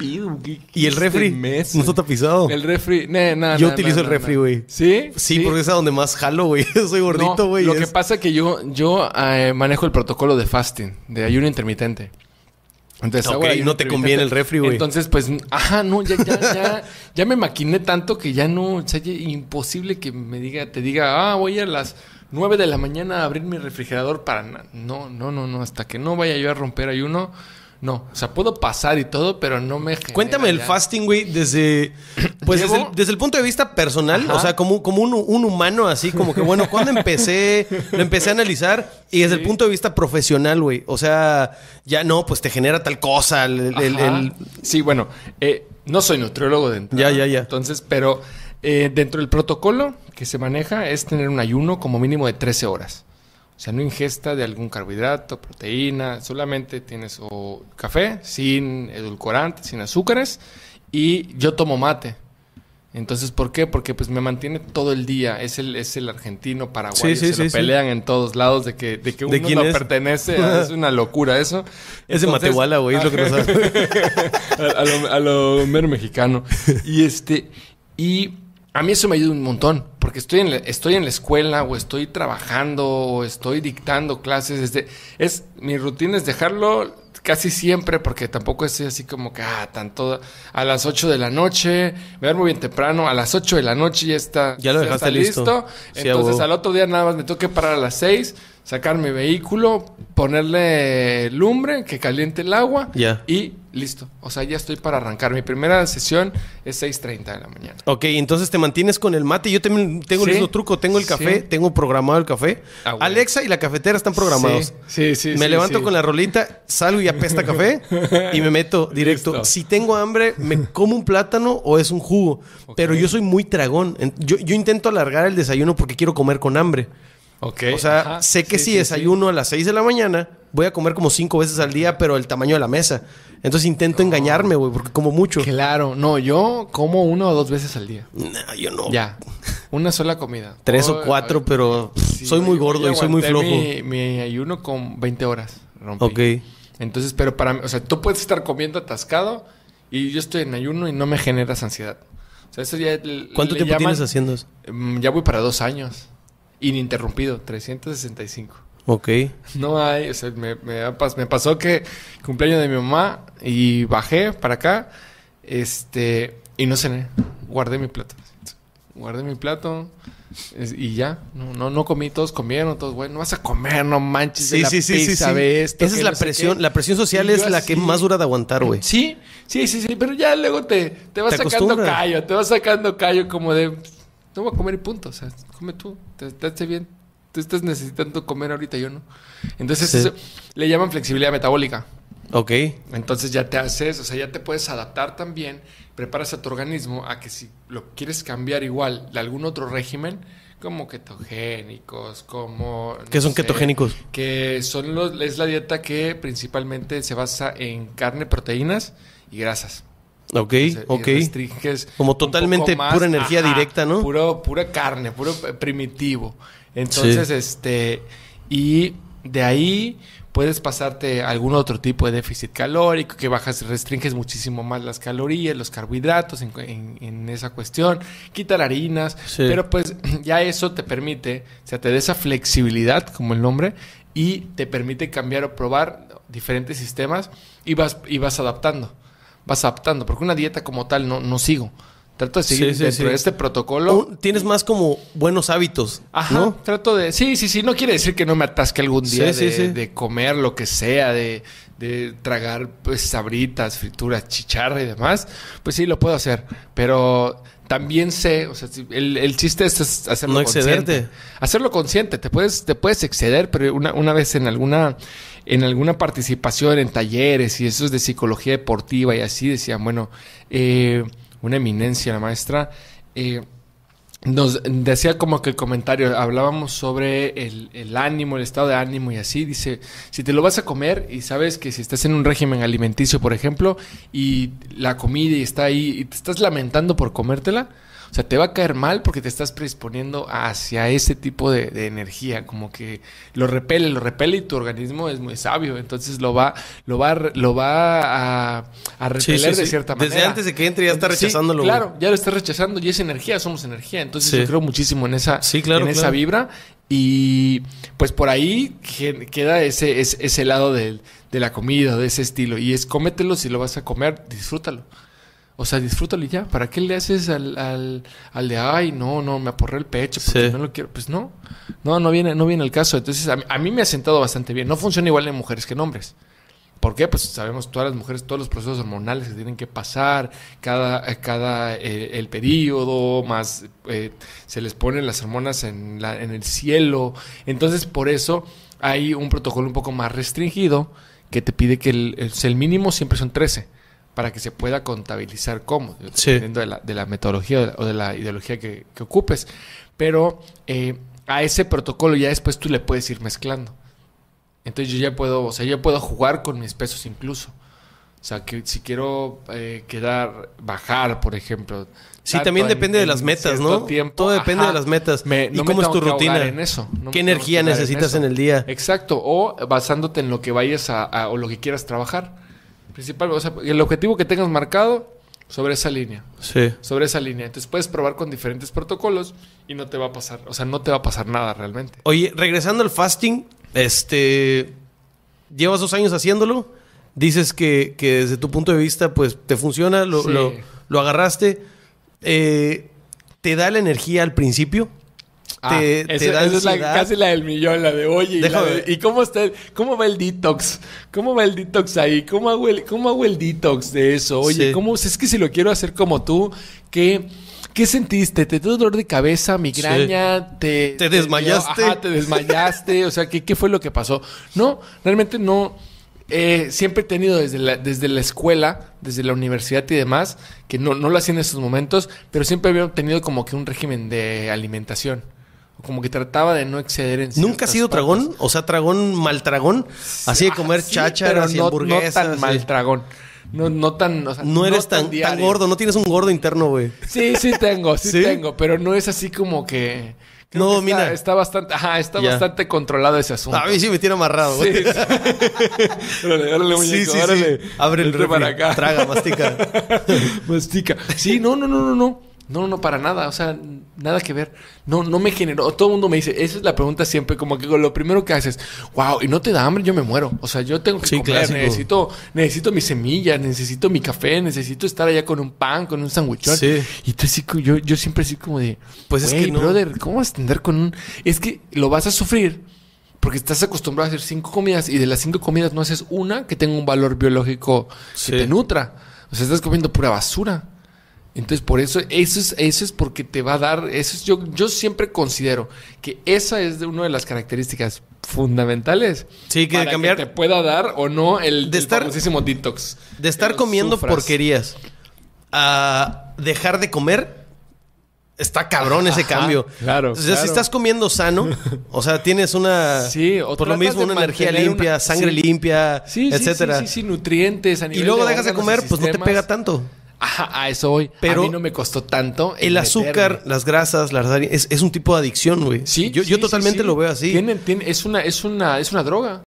y el este refri no está tapizado. El refri, Yo utilizo el refri, güey. ¿Sí? ¿Sí? porque es a donde más jalo, güey. Soy gordito, güey. lo que pasa es que yo, yo eh, manejo el protocolo de fasting, de ayuno intermitente. Entonces, no te conviene el refri, güey. Entonces, pues, ajá, no, ya, ya, ya, me maquiné tanto que ya no, o imposible que me diga, te diga, ah, voy a las nueve de la mañana a abrir mi refrigerador para, no, no, no, no, hasta que no vaya yo a romper ayuno, no, o sea, puedo pasar y todo, pero no me. Cuéntame el fasting, güey, desde. Pues desde el, punto de vista personal, o sea, como, como un, humano, así como que, bueno, cuando empecé, lo empecé a analizar y desde el punto de vista profesional, güey. O sea, ya no, pues te genera tal cosa. Sí, bueno, eh, no soy nutriólogo de Ya, ya, ya. Entonces, pero eh, dentro del protocolo que se maneja es tener un ayuno como mínimo de 13 horas. O sea, no ingesta de algún carbohidrato, proteína, solamente tienes café sin edulcorantes, sin azúcares y yo tomo mate. Entonces, ¿por qué? Porque pues me mantiene todo el día. Es el, es el argentino, paraguayo, se lo pelean en todos lados de que, uno no pertenece. es una locura eso. Es de Matehuala, güey, lo que nos a, a lo mero mexicano. Y este... Y a mí eso me ayuda un montón, porque estoy en, la, estoy en la escuela o estoy trabajando o estoy dictando clases. es, mi rutina es dejarlo casi siempre, porque tampoco estoy así como que, ah, tanto a las 8 de la noche, me muy bien temprano, a las 8 de la noche ya está, ya lo listo. Entonces al otro día nada más me tengo parar a las 6, sacar mi vehículo, ponerle lumbre, que caliente el agua y listo. O sea, ya estoy para arrancar. Mi primera sesión es 6.30 de la mañana. Ok, entonces te mantienes con el mate. Yo también tengo el mismo truco. Tengo el café, tengo programado el café. Ah, Alexa y la cafetera están programados. Sí, sí, Me levanto con la rolita, salgo y apesta café y me meto directo. Si tengo hambre, me como un plátano o es un jugo. Pero yo soy muy tragón. Yo, yo intento alargar el desayuno porque quiero comer con hambre. O sea, sé que si desayuno a las 6 de la mañana, voy a comer como 5 veces al día, pero el tamaño de la mesa. Entonces intento engañarme, güey, porque como mucho. Claro, no, yo como una o dos veces al día. No, yo no. Ya. Una sola comida. Tres o, cuatro, pero soy muy gordo y soy muy flojo. Mi, ayuno con 20 horas. Ok. Entonces, pero para o sea, tú puedes estar comiendo atascado y yo estoy en ayuno y no me generas ansiedad. O sea, eso ya. ¿Cuánto tiempo tienes haciendo eso? Mm, ya voy para dos años ininterrumpido, 365. Ok. No hay, o me, pasó que cumpleaños de mi mamá y bajé para acá, este, y no cené, guardé mi plato. Guardé mi plato y ya, no, no, no comí, todos comieron, todos, güey, no vas a comer, no manches, sí, de sí, sí, sí. Esa es la presión, la presión social es la que más dura de aguantar, güey. Sí, sí, sí, sí, pero ya luego te, te vas sacando callo, te vas sacando callo como de no voy a comer y punto. O sea, come tú, te, bien. Tú estás necesitando comer ahorita, yo no. Entonces, le llaman flexibilidad metabólica. Ok. Entonces ya te haces, o sea, ya te puedes adaptar también, preparas a tu organismo a que si lo quieres cambiar igual de algún otro régimen, como ketogénicos, como... ¿Qué son ketogénicos? Que son los, es la dieta que principalmente se basa en carne, proteínas y grasas. Ok, ok. Como totalmente pura energía directa, ¿no? Puro, pura carne, puro primitivo. Entonces, este, y de ahí puedes pasarte algún otro tipo de déficit calórico, que bajas, restringes muchísimo más las calorías, los carbohidratos en, esa cuestión, quitar harinas, pero pues ya eso te permite, o sea, te da esa flexibilidad, como el nombre, y te permite cambiar o probar diferentes sistemas y vas, y vas adaptando vas adaptando, porque una dieta como tal no, sigo. Trato de seguir dentro de este protocolo. Tienes más como buenos hábitos. Ajá. ¿no? Trato de. Sí, sí, sí. No quiere decir que no me atasque algún día de, comer lo que sea, de, tragar pues, sabritas, frituras, chicharra y demás. Pues sí, lo puedo hacer. Pero también sé, o sea, el, el chiste es, hacerlo consciente. Hacerlo consciente, te puedes, te puedes exceder, pero una, una vez en alguna, en alguna participación en talleres y eso es de psicología deportiva y así decían, bueno, eh, una eminencia, la maestra, eh, nos decía como que el comentario, hablábamos sobre el, ánimo, el estado de ánimo y así, dice, si te lo vas a comer y sabes que si estás en un régimen alimenticio, por ejemplo, y la comida está ahí y te estás lamentando por comértela, sea, te va a caer mal porque te estás predisponiendo hacia ese tipo de, energía, como que lo repele, lo repele y tu organismo es muy sabio, entonces lo va, lo va, lo va a, repeler de cierta manera. Desde antes de que entre ya está rechazándolo. claro, ya lo está rechazando y es energía, somos energía, entonces yo creo muchísimo en esa, en esa vibra y pues por ahí queda ese, ese, lado de la comida, de ese estilo. Y es cómetelo si lo vas a comer, disfrútalo. O sea, disfrútalo ya. ¿Para qué le haces al, al, de, ay, no, no, me aporré el pecho porque no lo quiero? Pues no. No, no viene, no viene el caso. Entonces, a, mí me ha sentado bastante bien. No funciona igual en mujeres que en hombres. ¿Por qué? Pues sabemos todas las mujeres, todos los procesos hormonales que tienen que pasar, cada, eh, cada eh, el periodo, más eh, se les ponen las hormonas en, la, en el cielo. Entonces, por eso hay un protocolo un poco más restringido que te pide que el, el mínimo siempre son 13 para que se pueda contabilizar cómo, dependiendo de la, metodología o de la ideología que, ocupes. Pero eh, a ese protocolo ya después tú le puedes ir mezclando. Entonces yo ya puedo, o sea, yo puedo jugar con mis pesos incluso. O sea, que si quiero eh, quedar, bajar, por ejemplo. Sí, también depende de las metas, ¿no? Todo depende de las metas. ¿Y cómo es tu rutina? ¿Qué energía necesitas en, el día? Exacto. O basándote en lo que vayas a o lo que quieras trabajar principal, o sea, el objetivo que tengas marcado sobre esa línea. Sí. Sobre esa línea. Entonces puedes probar con diferentes protocolos y no te va a pasar, o sea, no te va a pasar nada realmente. Oye, regresando al fasting, este, llevas dos años haciéndolo, dices que, desde tu punto de vista, pues te funciona, lo, agarraste, eh, ¿te da la energía al principio? Ah, esa es la, casi la del millón, la de oye. Y, cómo está, cómo va el detox? ¿Cómo va el detox ahí? ¿Cómo hago el, hago el detox de eso? Oye, ¿cómo es que si lo quiero hacer como tú, ¿Qué sentiste? ¿Te dio dolor de cabeza, migraña? Te, desmayaste? Te, desmayaste. o sea, ¿qué, ¿qué fue lo que pasó? No, realmente no. Eh, siempre he tenido desde la, desde la escuela, desde la universidad y demás, que no, no lo hacía en esos momentos, pero siempre había tenido como que un régimen de alimentación como que trataba de no exceder en ¿Nunca ha sido dragón tragón? O sea, tragón, mal Así de comer sí, y no, hamburguesas. No tan mal No, no tan. O no eres tan, tan, gordo, no tienes un gordo interno, güey. Sí, sí tengo, sí, tengo, pero no es así como que. no, mira. Está, bastante, ajá, está bastante controlado ese asunto. A mí sí me tiene amarrado, güey. Sí, sí. órale, órale, muñeco, sí, Abre el río Traga, mastica. mastica. Sí, no, no, no, no, no. No, no, para nada, o sea, nada que ver. No, no me generó. Todo el mundo me dice, esa es la pregunta siempre, como que lo primero que haces, wow, y no te da hambre, yo me muero. O sea, yo tengo que comer, necesito, necesito mi semilla, necesito mi café, necesito estar allá con un pan, con un sandwichón. Y tú yo, yo siempre así como de, pues es que no. brother, ¿cómo vas a tener con un? Es que lo vas a sufrir porque estás acostumbrado a hacer cinco comidas y de las cinco comidas no haces una que tenga un valor biológico que te nutra. O sea, estás comiendo pura basura. Entonces, por eso, eso es, eso es porque te va a dar, eso yo, yo siempre considero que esa es de una de las características fundamentales. que para cambiar. Que te pueda dar o no el, de estar, detox. De estar comiendo porquerías a dejar de comer, está cabrón ese cambio. Claro. O sea, si estás comiendo sano, o sea, tienes una. por lo mismo, una energía limpia, sangre limpia, etc. etcétera. Sí, sí, sí, nutrientes a Y luego dejas de comer, pues no te pega tanto a eso voy. Pero a mí no me costó tanto. El, azúcar, las grasas, las es, es un tipo de adicción, güey. Yo, totalmente lo veo así. es, una, es, una, es una droga.